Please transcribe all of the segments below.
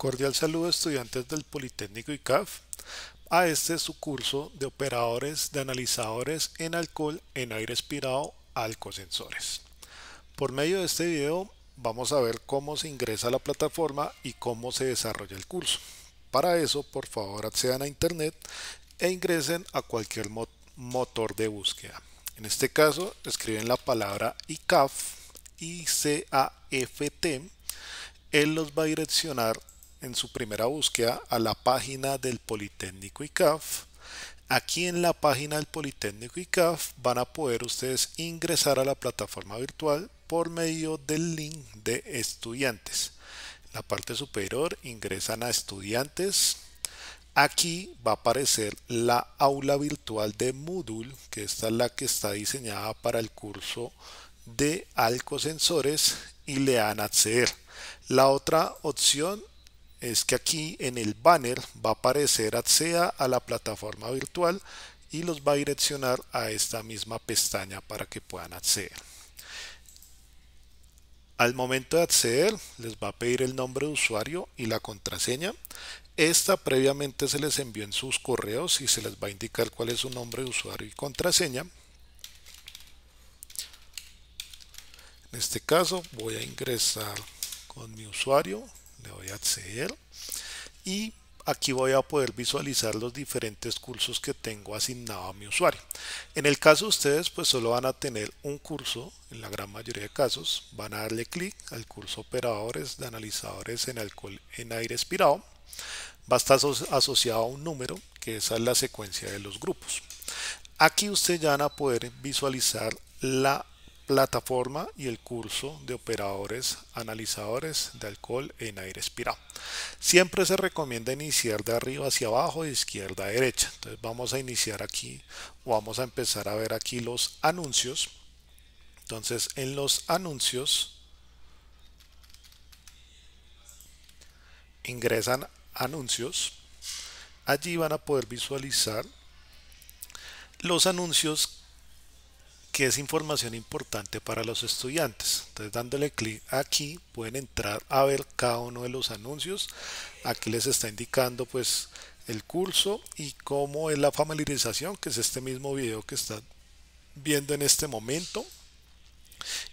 Cordial saludo estudiantes del Politécnico ICAF a este su curso de operadores de analizadores en alcohol en aire expirado alcosensores. Por medio de este video vamos a ver cómo se ingresa a la plataforma y cómo se desarrolla el curso. Para eso, por favor, accedan a internet e ingresen a cualquier motor de búsqueda. En este caso, escriben la palabra ICAF, ICAFT. Él los va a direccionar en su primera búsqueda a la página del Politécnico ICAF. Aquí en la página del Politécnico ICAF van a poder ustedes ingresar a la plataforma virtual por medio del link de estudiantes. En la parte superior ingresan a estudiantes. Aquí va a aparecer la aula virtual de Moodle, que esta es la que está diseñada para el curso de Alcosensores y le dan acceder. La otra opción es que aquí en el banner va a aparecer acceda a la plataforma virtual y los va a direccionar a esta misma pestaña para que puedan acceder. Al momento de acceder les va a pedir el nombre de usuario y la contraseña. Esta previamente se les envió en sus correos y se les va a indicar cuál es su nombre de usuario y contraseña. En este caso voy a ingresar con mi usuario le voy a acceder y aquí voy a poder visualizar los diferentes cursos que tengo asignado a mi usuario. En el caso de ustedes, pues solo van a tener un curso, en la gran mayoría de casos, van a darle clic al curso operadores de analizadores en alcohol en aire expirado. Va a estar asociado a un número, que esa es la secuencia de los grupos. Aquí ustedes ya van a poder visualizar la plataforma y el curso de operadores analizadores de alcohol en aire expirado. Siempre se recomienda iniciar de arriba hacia abajo, de izquierda a derecha. Entonces vamos a iniciar aquí o vamos a empezar a ver aquí los anuncios. Entonces en los anuncios ingresan anuncios. Allí van a poder visualizar los anuncios que es información importante para los estudiantes. Entonces dándole clic aquí pueden entrar a ver cada uno de los anuncios. Aquí les está indicando pues el curso y cómo es la familiarización, que es este mismo video que están viendo en este momento.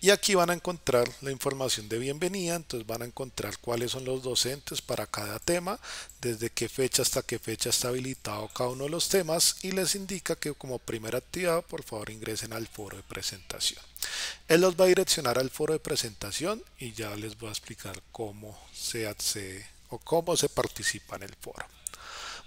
Y aquí van a encontrar la información de bienvenida, entonces van a encontrar cuáles son los docentes para cada tema, desde qué fecha hasta qué fecha está habilitado cada uno de los temas y les indica que como primera actividad por favor ingresen al foro de presentación. Él los va a direccionar al foro de presentación y ya les voy a explicar cómo se accede o cómo se participa en el foro.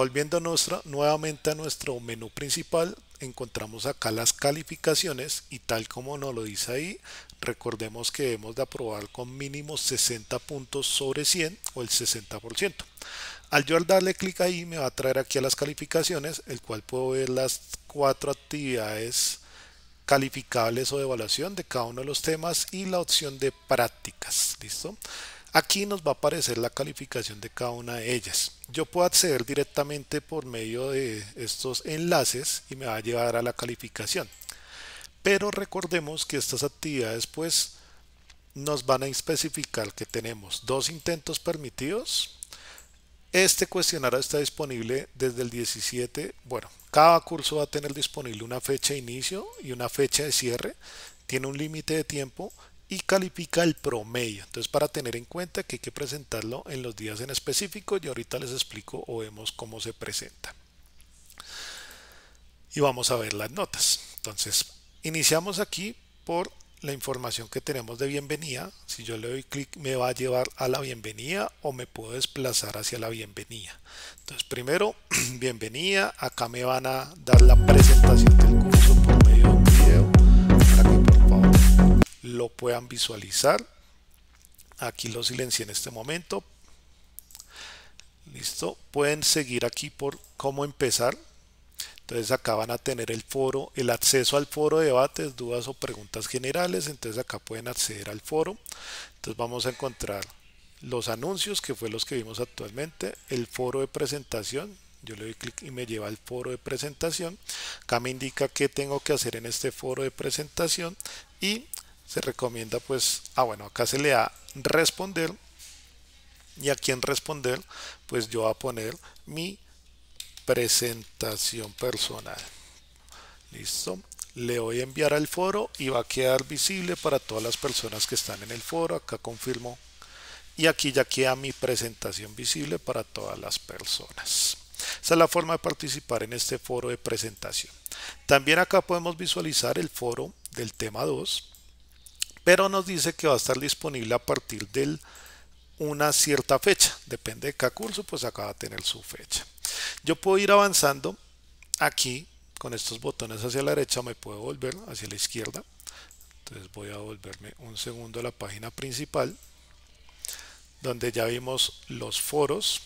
Volviendo nuevamente a nuestro menú principal, encontramos acá las calificaciones y tal como nos lo dice ahí, recordemos que debemos de aprobar con mínimo 60 puntos sobre 100 o el 60%. Al yo darle clic ahí me va a traer aquí a las calificaciones, el cual puedo ver las cuatro actividades calificables o de evaluación de cada uno de los temas y la opción de prácticas. ¿Listo? Aquí nos va a aparecer la calificación de cada una de ellas. Yo puedo acceder directamente por medio de estos enlaces y me va a llevar a la calificación. Pero recordemos que estas actividades pues nos van a especificar que tenemos dos intentos permitidos. Este cuestionario está disponible desde el 17, bueno, cada curso va a tener disponible una fecha de inicio y una fecha de cierre. Tiene un límite de tiempo y califica el promedio. Entonces para tener en cuenta que hay que presentarlo en los días en específico y ahorita les explico o vemos cómo se presenta. Y vamos a ver las notas. Entonces iniciamos aquí por la información que tenemos de bienvenida. Si yo le doy clic me va a llevar a la bienvenida o me puedo desplazar hacia la bienvenida. Entonces primero, bienvenida. Acá me van a dar la presentación del curso por lo puedan visualizar. Aquí lo silencié en este momento. Listo. Pueden seguir aquí por cómo empezar. Entonces acá van a tener el foro, el acceso al foro de debates, dudas o preguntas generales. Entonces acá pueden acceder al foro. Entonces vamos a encontrar los anuncios que fue los que vimos actualmente, el foro de presentación. Yo le doy clic y me lleva al foro de presentación. Acá me indica qué tengo que hacer en este foro de presentación y se recomienda pues, ah bueno, acá se le da responder y aquí en responder pues yo voy a poner mi presentación personal. Listo. Le voy a enviar al foro y va a quedar visible para todas las personas que están en el foro. Acá confirmo. Y aquí ya queda mi presentación visible para todas las personas. Esa es la forma de participar en este foro de presentación. También acá podemos visualizar el foro del tema 2 pero nos dice que va a estar disponible a partir de una cierta fecha. Depende de cada curso, pues acá va a tener su fecha. Yo puedo ir avanzando aquí con estos botones hacia la derecha, me puedo volver hacia la izquierda. Entonces voy a volverme un segundo a la página principal, donde ya vimos los foros.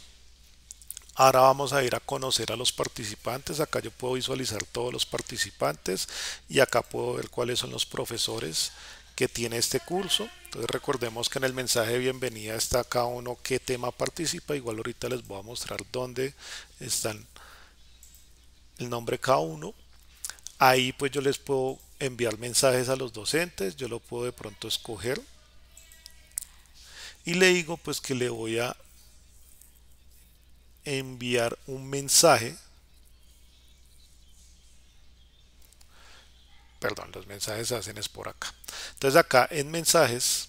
Ahora vamos a ir a conocer a los participantes. Acá yo puedo visualizar todos los participantes y acá puedo ver cuáles son los profesores que tiene este curso. Entonces recordemos que en el mensaje de bienvenida está cada uno qué tema participa. Igual ahorita les voy a mostrar dónde están el nombre cada uno. Ahí pues yo les puedo enviar mensajes a los docentes. Yo lo puedo de pronto escoger. Y le digo pues que le voy a enviar un mensaje perdón, los mensajes se hacen es por acá. Entonces acá en mensajes,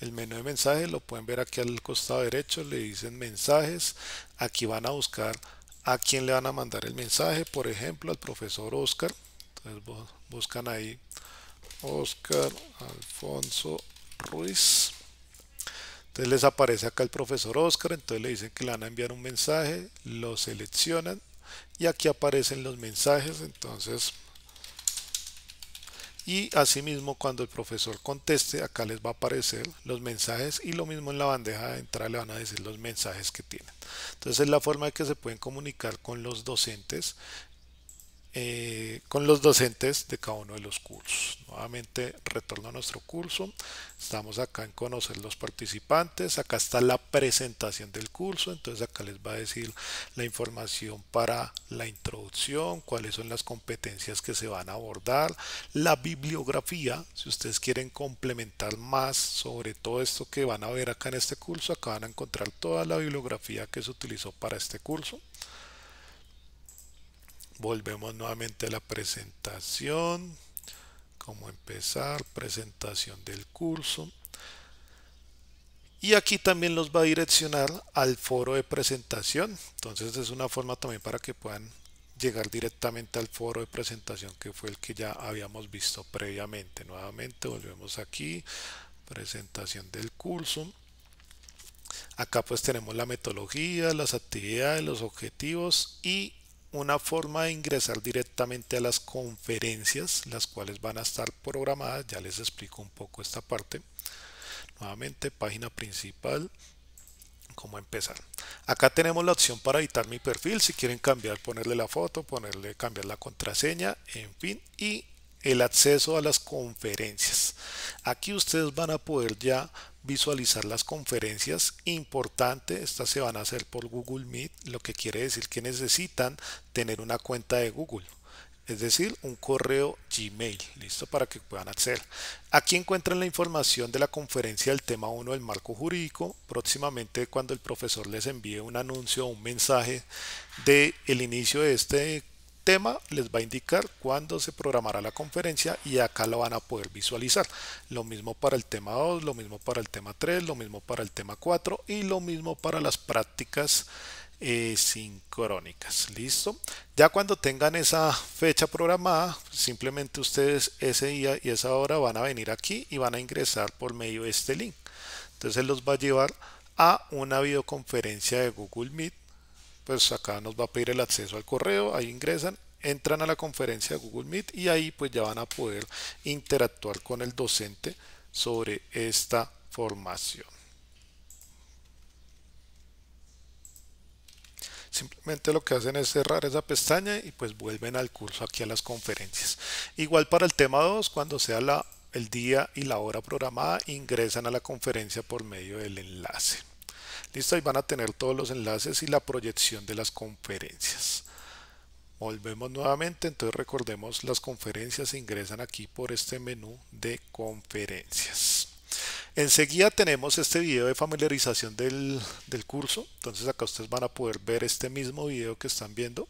el menú de mensajes lo pueden ver aquí al costado derecho, le dicen mensajes, aquí van a buscar a quién le van a mandar el mensaje, por ejemplo al profesor Oscar, entonces buscan ahí Oscar Alfonso Ruiz. Entonces les aparece acá el profesor Oscar, entonces le dicen que le van a enviar un mensaje, lo seleccionan y aquí aparecen los mensajes, entonces y asimismo cuando el profesor conteste acá les va a aparecer los mensajes y lo mismo en la bandeja de entrada le van a decir los mensajes que tienen entonces es la forma de que se pueden comunicar con los docentes eh, con los docentes de cada uno de los cursos. Nuevamente retorno a nuestro curso. Estamos acá en conocer los participantes. Acá está la presentación del curso. Entonces acá les va a decir la información para la introducción, cuáles son las competencias que se van a abordar, la bibliografía. Si ustedes quieren complementar más sobre todo esto que van a ver acá en este curso, acá van a encontrar toda la bibliografía que se utilizó para este curso Volvemos nuevamente a la presentación. Cómo empezar, presentación del curso. Y aquí también los va a direccionar al foro de presentación. Entonces es una forma también para que puedan llegar directamente al foro de presentación que fue el que ya habíamos visto previamente. Nuevamente volvemos aquí, presentación del curso. Acá pues tenemos la metodología, las actividades, los objetivos y una forma de ingresar directamente a las conferencias, las cuales van a estar programadas. Ya les explico un poco esta parte. Nuevamente, página principal, cómo empezar. Acá tenemos la opción para editar mi perfil, si quieren cambiar, ponerle la foto, ponerle, cambiar la contraseña, en fin, y el acceso a las conferencias. Aquí ustedes van a poder ya visualizar las conferencias. Importante, estas se van a hacer por Google Meet, lo que quiere decir que necesitan tener una cuenta de Google. Es decir, un correo Gmail, listo para que puedan acceder. Aquí encuentran la información de la conferencia del tema 1 del marco jurídico. Próximamente, cuando el profesor les envíe un anuncio o un mensaje del el inicio de este les va a indicar cuándo se programará la conferencia y acá lo van a poder visualizar. Lo mismo para el tema 2, lo mismo para el tema 3, lo mismo para el tema 4 y lo mismo para las prácticas eh, sincrónicas. ¿Listo? Ya cuando tengan esa fecha programada, simplemente ustedes ese día y esa hora van a venir aquí y van a ingresar por medio de este link. Entonces los va a llevar a una videoconferencia de Google Meet pues acá nos va a pedir el acceso al correo, ahí ingresan, entran a la conferencia de Google Meet y ahí pues ya van a poder interactuar con el docente sobre esta formación. simplemente lo que hacen es cerrar esa pestaña y pues vuelven al curso aquí a las conferencias. Igual para el tema 2, cuando sea el día y la hora programada, ingresan a la conferencia por medio del enlace. Listo, ahí van a tener todos los enlaces y la proyección de las conferencias. Volvemos nuevamente, entonces recordemos las conferencias ingresan aquí por este menú de conferencias. Enseguida tenemos este video de familiarización del, del curso, entonces acá ustedes van a poder ver este mismo video que están viendo.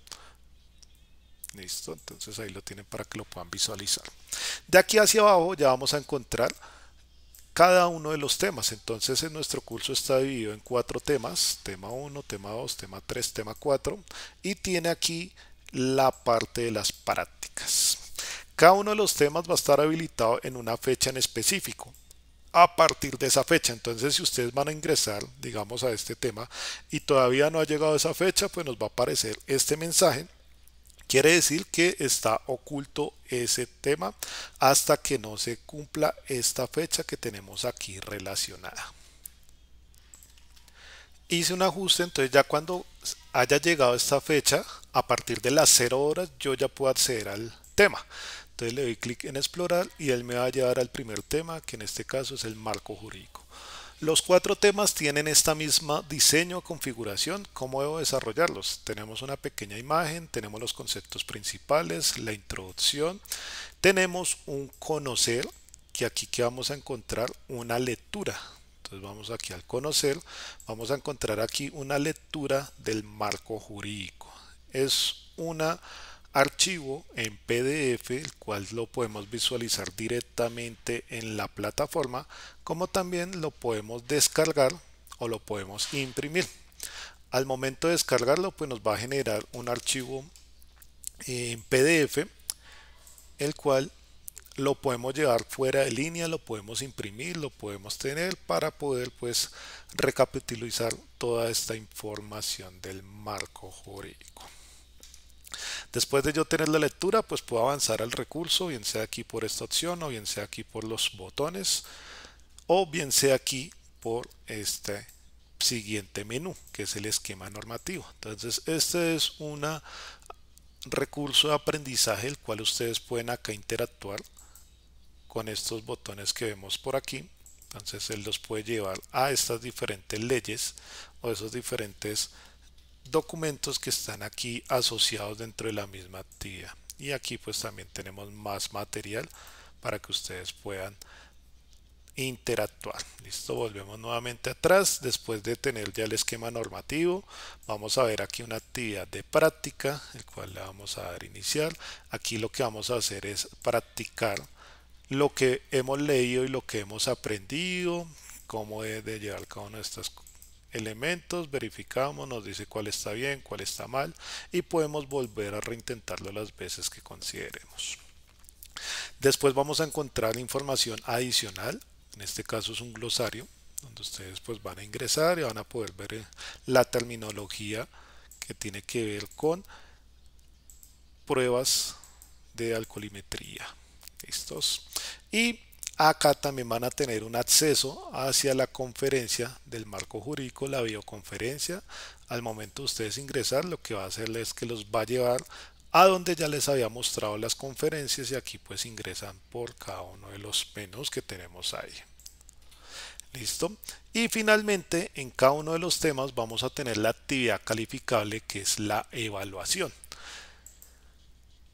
Listo, entonces ahí lo tienen para que lo puedan visualizar. De aquí hacia abajo ya vamos a encontrar cada uno de los temas. Entonces en nuestro curso está dividido en cuatro temas, tema 1, tema 2, tema 3, tema 4 y tiene aquí la parte de las prácticas. Cada uno de los temas va a estar habilitado en una fecha en específico a partir de esa fecha. Entonces, si ustedes van a ingresar, digamos, a este tema y todavía no ha llegado esa fecha, pues nos va a aparecer este mensaje Quiere decir que está oculto ese tema hasta que no se cumpla esta fecha que tenemos aquí relacionada. Hice un ajuste, entonces ya cuando haya llegado esta fecha, a partir de las 0 horas yo ya puedo acceder al tema. Entonces le doy clic en explorar y él me va a llevar al primer tema, que en este caso es el marco jurídico. Los cuatro temas tienen esta misma diseño, configuración, cómo debo desarrollarlos. Tenemos una pequeña imagen, tenemos los conceptos principales, la introducción, tenemos un conocer, que aquí que vamos a encontrar una lectura. Entonces vamos aquí al conocer, vamos a encontrar aquí una lectura del marco jurídico. Es una archivo en PDF, el cual lo podemos visualizar directamente en la plataforma, como también lo podemos descargar o lo podemos imprimir. Al momento de descargarlo, pues nos va a generar un archivo en PDF, el cual lo podemos llevar fuera de línea, lo podemos imprimir, lo podemos tener para poder pues recapitulizar toda esta información del marco jurídico. Después de yo tener la lectura, pues puedo avanzar al recurso, bien sea aquí por esta opción o bien sea aquí por los botones o bien sea aquí por este siguiente menú, que es el esquema normativo. Entonces, este es un recurso de aprendizaje el cual ustedes pueden acá interactuar con estos botones que vemos por aquí. Entonces, él los puede llevar a estas diferentes leyes o esos diferentes documentos que están aquí asociados dentro de la misma actividad y aquí pues también tenemos más material para que ustedes puedan interactuar listo volvemos nuevamente atrás después de tener ya el esquema normativo vamos a ver aquí una actividad de práctica el cual le vamos a dar iniciar aquí lo que vamos a hacer es practicar lo que hemos leído y lo que hemos aprendido cómo es de llevar cada una de estas elementos, verificamos, nos dice cuál está bien, cuál está mal y podemos volver a reintentarlo las veces que consideremos. Después vamos a encontrar información adicional, en este caso es un glosario, donde ustedes pues van a ingresar y van a poder ver eh, la terminología que tiene que ver con pruebas de alcoholimetría. ¿Listos? Y Acá también van a tener un acceso hacia la conferencia del marco jurídico, la videoconferencia. Al momento de ustedes ingresar, lo que va a hacer es que los va a llevar a donde ya les había mostrado las conferencias y aquí pues ingresan por cada uno de los menús que tenemos ahí. Listo. Y finalmente, en cada uno de los temas vamos a tener la actividad calificable que es la evaluación.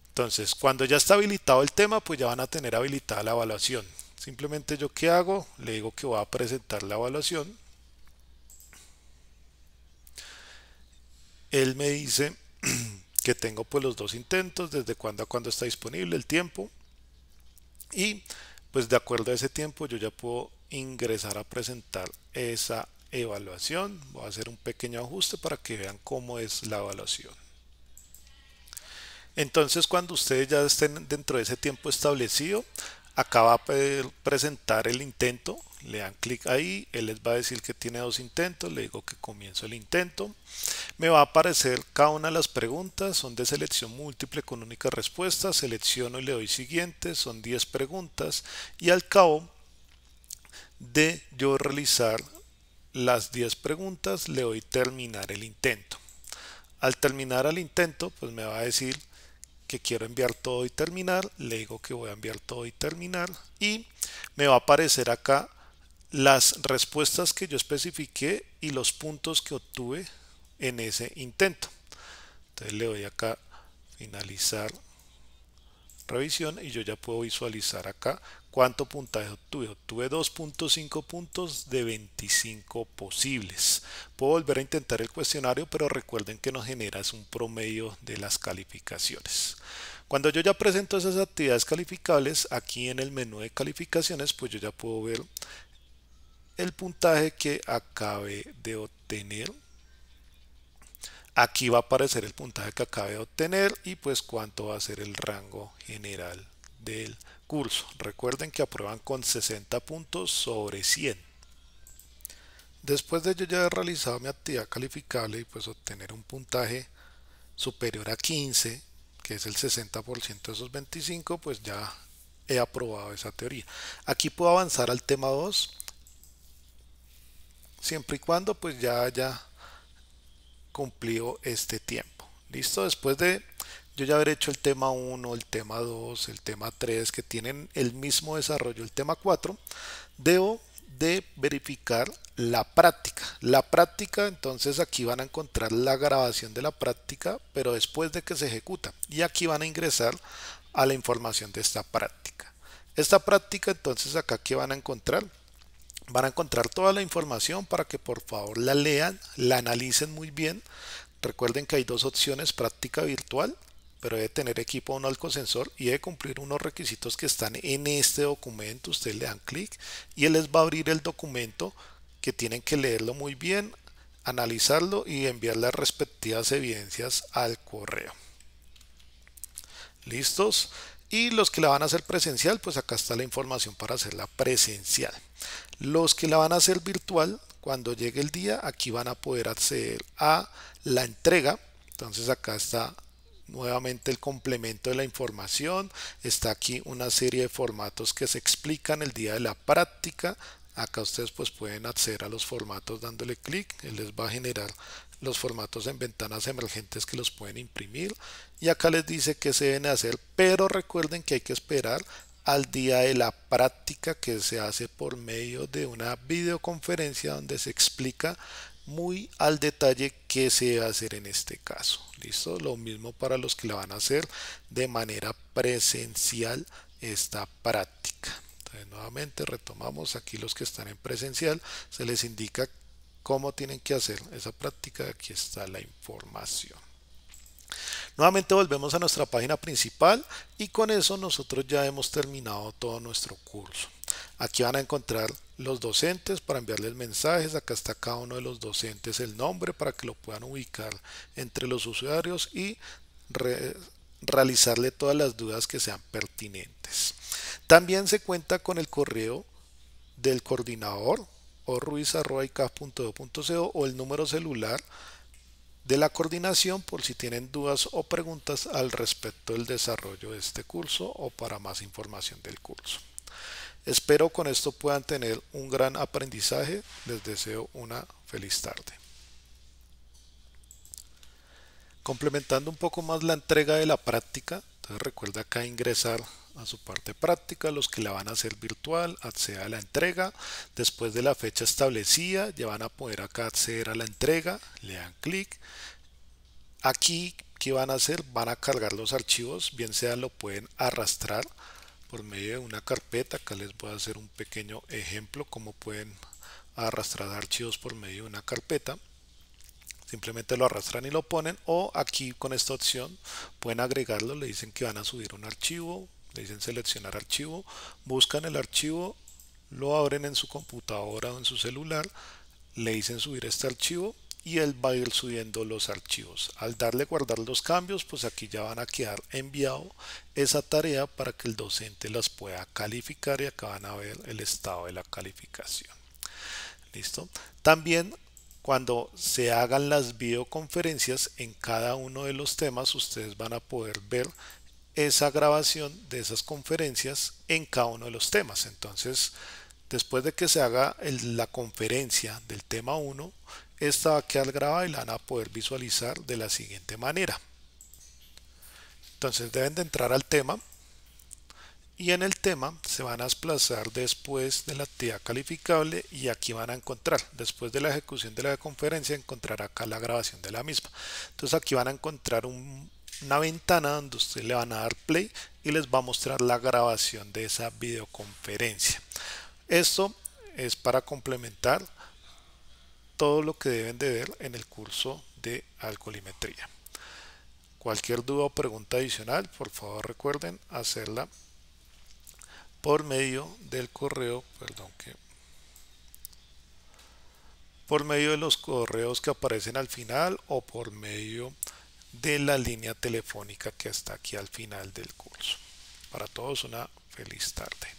Entonces, cuando ya está habilitado el tema, pues ya van a tener habilitada la evaluación. Simplemente yo qué hago, le digo que va a presentar la evaluación. Él me dice que tengo pues los dos intentos, desde cuándo a cuándo está disponible el tiempo. Y pues de acuerdo a ese tiempo yo ya puedo ingresar a presentar esa evaluación. Voy a hacer un pequeño ajuste para que vean cómo es la evaluación. Entonces cuando ustedes ya estén dentro de ese tiempo establecido, acá va a presentar el intento le dan clic ahí, él les va a decir que tiene dos intentos, le digo que comienzo el intento, me va a aparecer cada una de las preguntas, son de selección múltiple con única respuesta, selecciono y le doy siguiente, son 10 preguntas y al cabo de yo realizar las 10 preguntas le doy terminar el intento. Al terminar el intento pues me va a decir que quiero enviar todo y terminar, le digo que voy a enviar todo y terminar y me va a aparecer acá las respuestas que yo especifiqué y los puntos que obtuve en ese intento. Entonces le doy acá finalizar revisión y yo ya puedo visualizar acá ¿Cuánto puntaje obtuve? Obtuve 2.5 puntos de 25 posibles. Puedo volver a intentar el cuestionario, pero recuerden que no genera un promedio de las calificaciones. Cuando yo ya presento esas actividades calificables, aquí en el menú de calificaciones, pues yo ya puedo ver el puntaje que acabe de obtener. Aquí va a aparecer el puntaje que acabe de obtener y pues cuánto va a ser el rango general del curso. Recuerden que aprueban con 60 puntos sobre 100. Después de yo ya haber realizado mi actividad calificable y pues obtener un puntaje superior a 15, que es el 60% de esos 25, pues ya he aprobado esa teoría. Aquí puedo avanzar al tema 2, siempre y cuando pues ya haya cumplido este tiempo. Listo, después de yo ya haber hecho el tema 1, el tema 2, el tema 3, que tienen el mismo desarrollo, el tema 4, debo de verificar la práctica. La práctica, entonces aquí van a encontrar la grabación de la práctica, pero después de que se ejecuta. Y aquí van a ingresar a la información de esta práctica. Esta práctica, entonces acá que van a encontrar, van a encontrar toda la información para que por favor la lean, la analicen muy bien. Recuerden que hay dos opciones, práctica virtual pero debe tener equipo 1 al consensor y debe cumplir unos requisitos que están en este documento. Ustedes le dan clic y él les va a abrir el documento que tienen que leerlo muy bien, analizarlo y enviar las respectivas evidencias al correo. ¿Listos? Y los que la van a hacer presencial, pues acá está la información para hacerla presencial. Los que la van a hacer virtual, cuando llegue el día, aquí van a poder acceder a la entrega. Entonces acá está nuevamente el complemento de la información. Está aquí una serie de formatos que se explican el día de la práctica. Acá ustedes pues pueden acceder a los formatos dándole clic. Él les va a generar los formatos en ventanas emergentes que los pueden imprimir. Y acá les dice que se deben hacer, pero recuerden que hay que esperar al día de la práctica que se hace por medio de una videoconferencia donde se explica muy al detalle qué se debe hacer en este caso. Listo, lo mismo para los que la van a hacer de manera presencial esta práctica. Entonces, nuevamente retomamos aquí los que están en presencial, se les indica cómo tienen que hacer esa práctica, aquí está la información. Nuevamente volvemos a nuestra página principal y con eso nosotros ya hemos terminado todo nuestro curso. Aquí van a encontrar los docentes para enviarles mensajes. Acá está cada uno de los docentes el nombre para que lo puedan ubicar entre los usuarios y realizarle todas las dudas que sean pertinentes. También se cuenta con el correo del coordinador o ruiz.ica.do.co o el número celular de la coordinación por si tienen dudas o preguntas al respecto del desarrollo de este curso o para más información del curso. Espero con esto puedan tener un gran aprendizaje. Les deseo una feliz tarde. Complementando un poco más la entrega de la práctica, entonces recuerda acá ingresar a su parte práctica, los que la van a hacer virtual, acceda a la entrega, después de la fecha establecida ya van a poder acá acceder a la entrega, le dan clic, aquí que van a hacer? Van a cargar los archivos, bien sea lo pueden arrastrar por medio de una carpeta. Acá les voy a hacer un pequeño ejemplo como pueden arrastrar archivos por medio de una carpeta. Simplemente lo arrastran y lo ponen o aquí con esta opción pueden agregarlo, le dicen que van a subir un archivo, le dicen seleccionar archivo, buscan el archivo, lo abren en su computadora o en su celular, le dicen subir este archivo y él va a ir subiendo los archivos. Al darle guardar los cambios, pues aquí ya van a quedar enviado esa tarea para que el docente las pueda calificar y acá van a ver el estado de la calificación. ¿Listo? También cuando se hagan las videoconferencias en cada uno de los temas, ustedes van a poder ver esa grabación de esas conferencias en cada uno de los temas. Entonces, después de que se haga la conferencia del tema 1, esta va a quedar grabada y la van a poder visualizar de la siguiente manera. Entonces deben de entrar al tema y en el tema se van a desplazar después de la actividad calificable y aquí van a encontrar, después de la ejecución de la conferencia, encontrar acá la grabación de la misma. Entonces aquí van a encontrar una ventana donde ustedes le van a dar play y les va a mostrar la grabación de esa videoconferencia. Esto es para complementar todo lo que deben de ver en el curso de alcoholimetría. Cualquier duda o pregunta adicional, por favor recuerden hacerla por medio del correo, perdón que por medio de los correos que aparecen al final o por medio de la línea telefónica que está aquí al final del curso. Para todos una feliz tarde.